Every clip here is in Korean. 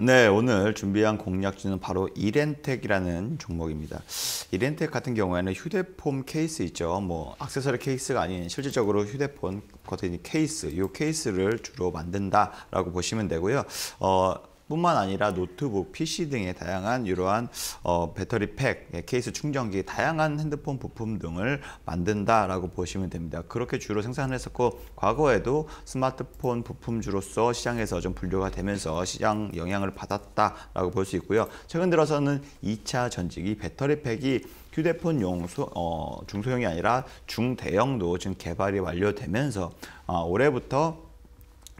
네, 오늘 준비한 공략주는 바로 이렌텍이라는 종목입니다. 이렌텍 같은 경우에는 휴대폰 케이스 있죠. 뭐 액세서리 케이스가 아닌 실질적으로 휴대폰 같은 케이스, 요 케이스를 주로 만든다라고 보시면 되고요. 어, 뿐만 아니라 노트북, PC 등의 다양한 이러한 어, 배터리 팩, 예, 케이스 충전기, 다양한 핸드폰 부품 등을 만든다라고 보시면 됩니다. 그렇게 주로 생산을 했었고 과거에도 스마트폰 부품주로서 시장에서 좀 분류가 되면서 시장 영향을 받았다라고 볼 수 있고요. 최근 들어서는 2차 전지기 배터리 팩이 휴대폰용 어, 중소형이 아니라 중대형도 지금 개발이 완료되면서 어, 올해부터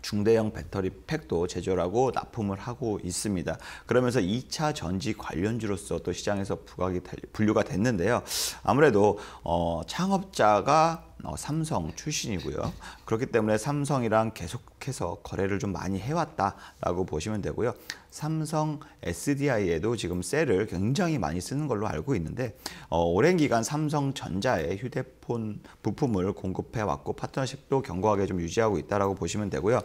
중대형 배터리 팩도 제조하고 납품을 하고 있습니다. 그러면서 2차 전지 관련주로서 또 시장에서 부각이 분류가 됐는데요. 아무래도 어, 창업자가 어, 삼성 출신이고요. 그렇기 때문에 삼성이랑 계속해서 거래를 좀 많이 해왔다라고 보시면 되고요. 삼성 SDI에도 지금 셀을 굉장히 많이 쓰는 걸로 알고 있는데 어, 오랜 기간 삼성전자에 휴대폰 부품을 공급해왔고 파트너십도 견고하게 좀 유지하고 있다라고 보시면 되고요.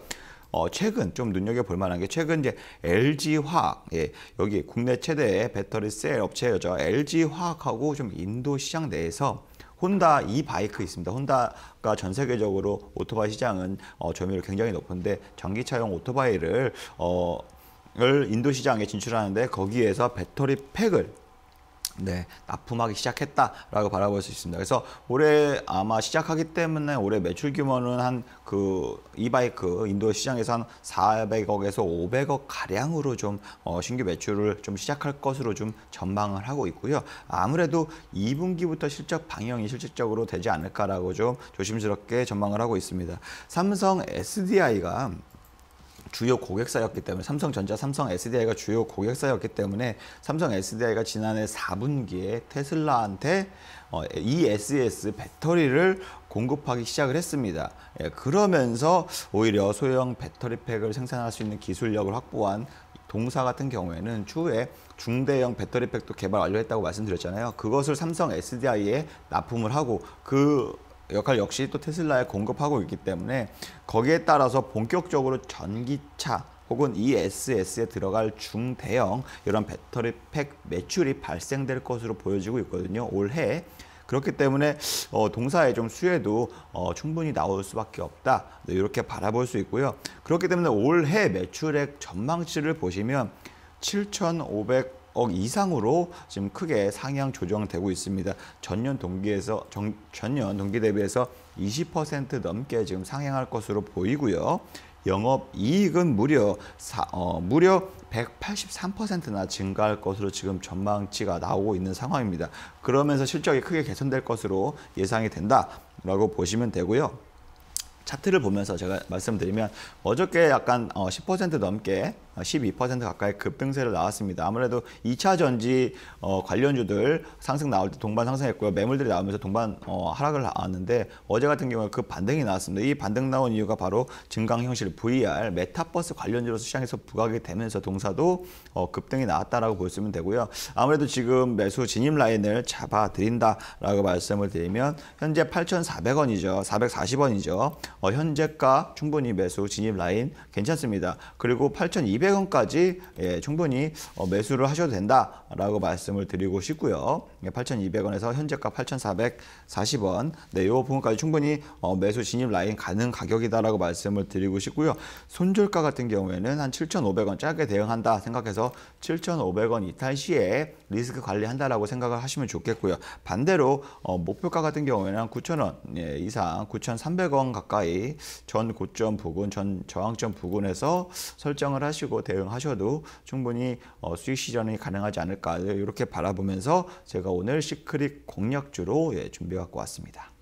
어, 최근 좀 눈여겨볼 만한 게 최근 이제 LG화학 예, 여기 국내 최대의 배터리 셀 업체여죠 LG화학하고 좀 인도 시장 내에서 혼다 이바이크 있습니다. 혼다가 전 세계적으로 오토바이 시장은 어, 점유율 굉장히 높은데 전기차용 오토바이를 어, 을 인도 시장에 진출하는데 거기에서 배터리 팩을 네, 납품하기 시작했다라고 바라볼 수 있습니다. 그래서 올해 아마 시작하기 때문에 올해 매출 규모는 한 그 이바이크 인도 시장에서 한 400억에서 500억 가량으로 좀 어, 신규 매출을 좀 시작할 것으로 좀 전망을 하고 있고요. 아무래도 2분기부터 실적 방영이 실질적으로 되지 않을까라고 좀 조심스럽게 전망을 하고 있습니다. 삼성 SDI가 주요 고객사였기 때문에 삼성전자, 삼성 SDI가 주요 고객사였기 때문에 삼성 SDI가 지난해 4분기에 테슬라한테 ESS 어, e 배터리를 공급하기 시작을 했습니다. 예, 그러면서 오히려 소형 배터리팩을 생산할 수 있는 기술력을 확보한 동사 같은 경우에는 추후에 중대형 배터리팩도 개발 완료했다고 말씀드렸잖아요. 그것을 삼성 SDI에 납품을 하고 그 역할 역시 또 테슬라에 공급하고 있기 때문에 거기에 따라서 본격적으로 전기차 혹은 ESS에 들어갈 중대형 이런 배터리팩 매출이 발생될 것으로 보여지고 있거든요. 올해 그렇기 때문에 어, 동사의 좀 수혜도 어, 충분히 나올 수밖에 없다. 네, 이렇게 바라볼 수 있고요. 그렇기 때문에 올해 매출액 전망치를 보시면 7,500억 이상으로 지금 크게 상향 조정되고 있습니다. 전년 동기에서 정, 전년 동기 대비해서 20% 넘게 지금 상향할 것으로 보이고요. 영업 이익은 무려 사, 어, 무려 183%나 증가할 것으로 지금 전망치가 나오고 있는 상황입니다. 그러면서 실적이 크게 개선될 것으로 예상이 된다라고 보시면 되고요. 차트를 보면서 제가 말씀드리면 어저께 약간 10% 어, 넘게 12% 가까이 급등세를 나왔습니다. 아무래도 2차 전지 어, 관련주들 상승 나올 때 동반 상승했고요. 매물들이 나오면서 동반 어, 하락을 나왔는데 어제 같은 경우에 그 반등이 나왔습니다. 이 반등 나온 이유가 바로 증강 형실 VR 메타버스 관련주로서 시장에서 부각이 되면서 동사도 어, 급등이 나왔다라고 보시면 되고요. 아무래도 지금 매수 진입 라인을 잡아드린다라고 말씀을 드리면 현재 8,400원이죠. 440원이죠. 현재가 충분히 매수 진입 라인 괜찮습니다. 그리고 8,200 8,200원까지 예, 충분히 어, 매수를 하셔도 된다라고 말씀을 드리고 싶고요. 8,200원에서 현재가 8,440원. 네, 이 부분까지 충분히 어, 매수 진입 라인 가능 가격이다라고 말씀을 드리고 싶고요. 손절가 같은 경우에는 한 7,500원 짧게 대응한다 생각해서 7,500원 이탈 시에 리스크 관리한다라고 생각을 하시면 좋겠고요. 반대로 어, 목표가 같은 경우에는 9,000원 예, 이상 9,300원 가까이 전 고점 부근 전 저항점 부근에서 설정을 하시고 보시고 대응하셔도 충분히 어, 수익 시전이 가능하지 않을까 이렇게 바라보면서 제가 오늘 시크릿 공략주로 예, 준비해 갖고 왔습니다.